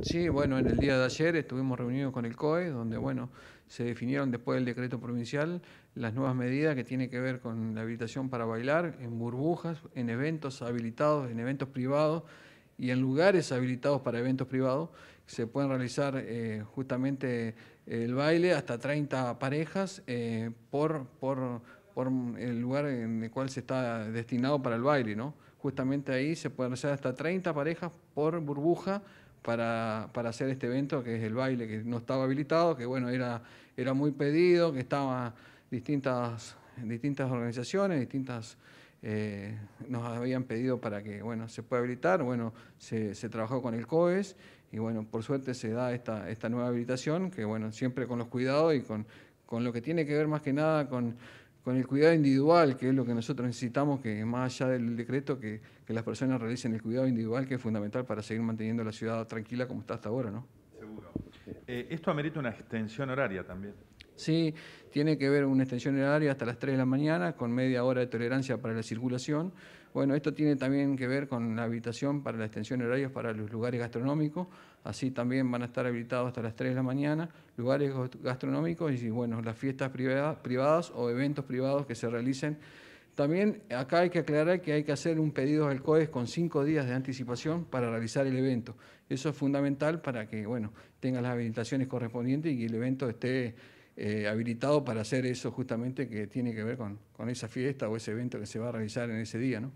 Sí, bueno, en el día de ayer estuvimos reunidos con el COE, donde bueno, se definieron después del decreto provincial las nuevas medidas que tienen que ver con la habilitación para bailar en burbujas, en eventos habilitados, en eventos privados y en lugares habilitados para eventos privados. Se pueden realizar eh, justamente eh, el baile hasta 30 parejas eh, por, por, el lugar en el cual se está destinado para el baile, ¿no? Justamente ahí se pueden realizar hasta 30 parejas por burbuja para, hacer este evento, que es el baile, que no estaba habilitado, que bueno, era, era muy pedido, que estaban distintas, distintas organizaciones, distintas... Eh, nos habían pedido para que, bueno, se pueda habilitar, bueno, se, trabajó con el COES y, bueno, por suerte se da esta, esta nueva habilitación, que, bueno, siempre con los cuidados y con lo que tiene que ver más que nada con con el cuidado individual, que es lo que nosotros necesitamos, que más allá del decreto, que, las personas realicen el cuidado individual, que es fundamental para seguir manteniendo la ciudad tranquila como está hasta ahora, ¿no? Seguro. Eh, esto amerita una extensión horaria también. Sí, tiene que ver una extensión horaria hasta las 3 de la mañana con media hora de tolerancia para la circulación. Bueno, esto tiene también que ver con la habitación para la extensión horaria para los lugares gastronómicos. Así también van a estar habilitados hasta las 3 de la mañana lugares gastronómicos y bueno, las fiestas privadas o eventos privados que se realicen también acá hay que aclarar que hay que hacer un pedido al COES con cinco días de anticipación para realizar el evento. Eso es fundamental para que bueno, tenga las habilitaciones correspondientes y que el evento esté eh, habilitado para hacer eso justamente que tiene que ver con, esa fiesta o ese evento que se va a realizar en ese día. ¿no?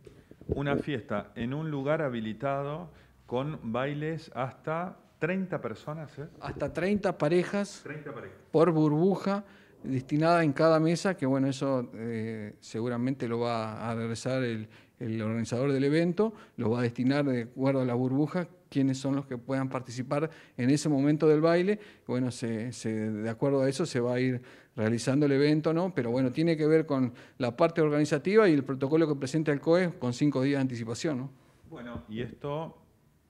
Una fiesta en un lugar habilitado con bailes hasta 30 personas. ¿eh? Hasta 30 30 parejas por burbuja destinada en cada mesa, que bueno, eso eh, seguramente lo va a regresar el, organizador del evento, lo va a destinar de acuerdo a la burbuja, quiénes son los que puedan participar en ese momento del baile. Bueno, se, de acuerdo a eso se va a ir realizando el evento, ¿no? Pero bueno, tiene que ver con la parte organizativa y el protocolo que presenta el COE con cinco días de anticipación, ¿no? Bueno, y esto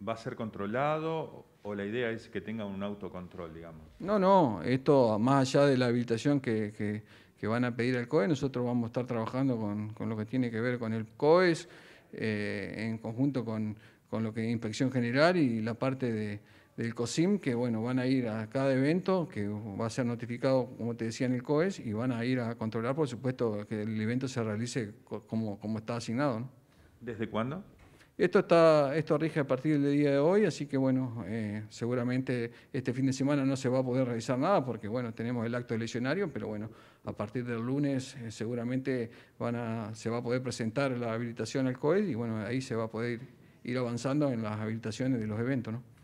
va a ser controlado o la idea es que tengan un autocontrol, digamos. No, no, esto más allá de la habilitación que, van a pedir al COE, nosotros vamos a estar trabajando con, lo que tiene que ver con el COES, eh, en conjunto con, lo que es Inspección General y la parte del COSIM, que bueno, van a ir a cada evento, que va a ser notificado, como te decía, en el COES, y van a ir a controlar, por supuesto, que el evento se realice como, como está asignado. ¿Desde cuándo? Esto, está, esto rige a partir del día de hoy, así que bueno, eh, seguramente este fin de semana no se va a poder realizar nada porque bueno, tenemos el acto eleccionario, pero bueno, a partir del lunes eh, seguramente van a, se va a poder presentar la habilitación al COED y bueno, ahí se va a poder ir avanzando en las habilitaciones de los eventos. ¿no?